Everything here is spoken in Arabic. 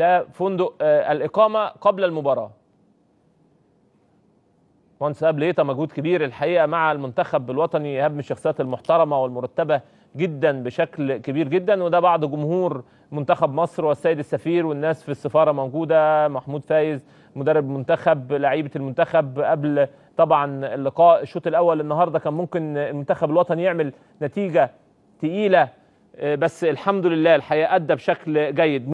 ده فندق آه، الاقامه قبل المباراه مهندس قبل ايه مجهود كبير الحقيقه مع المنتخب الوطني من الشخصيات المحترمه والمرتبه جدا بشكل كبير جدا وده بعض جمهور منتخب مصر والسيد السفير والناس في السفاره موجوده محمود فايز مدرب المنتخب لعيبه المنتخب قبل طبعا اللقاء الشوط الاول النهارده كان ممكن المنتخب الوطني يعمل نتيجه تقيله آه، بس الحمد لله الحقيقه ادى بشكل جيد